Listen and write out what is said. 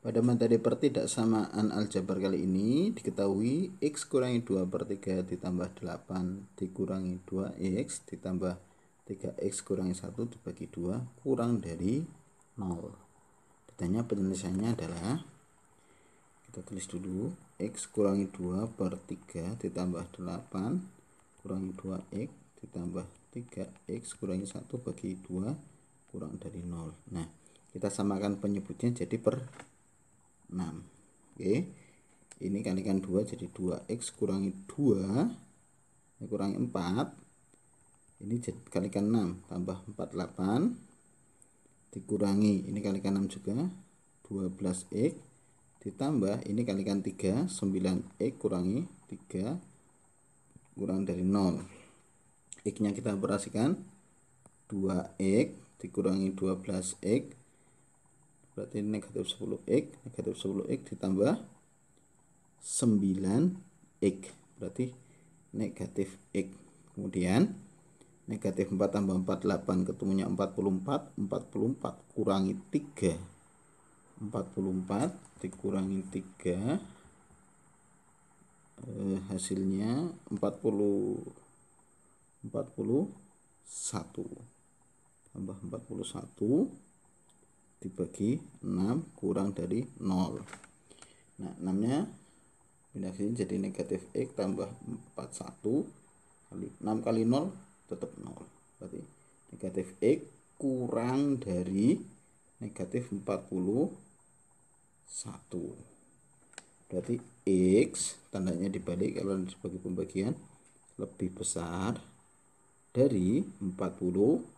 Pada materi pertidaksamaan aljabar kali ini diketahui x kurangi 2 per 3 ditambah 8 dikurangi 2x ditambah 3x kurangi 1 dibagi 2 kurang dari 0. Ditanya penyelesaiannya adalah kita tulis dulu x kurangi 2 per 3 ditambah 8 kurangi 2x ditambah 3x kurangi 1 bagi 2 kurang dari 0. Nah, kita samakan penyebutnya jadi per 6 oke ini kalikan 2 jadi 2x kurangi 2 ini kurangi 4 ini jadi kalikan 6 tambah 48 dikurangi ini kalikan 6 juga 12x ditambah ini kalikan 3 9x kurangi 3 kurang dari 0 x nya kita operasikan 2x dikurangi 12x berarti negatif 10x negatif 10x ditambah 9x berarti negatif x kemudian negatif 4 tambah 4 8 ketemunya 44 44 kurangi 3 44 dikurangi 3 eh, hasilnya 40 41 tambah 41 dibagi 6 kurang dari 0 nah 6 nya pindah sini jadi negatif X tambah 41 kali 6 kali 0 tetap 0 berarti negatif X kurang dari negatif 41 berarti X tandanya dibalik kalau sebagai pembagian lebih besar dari 41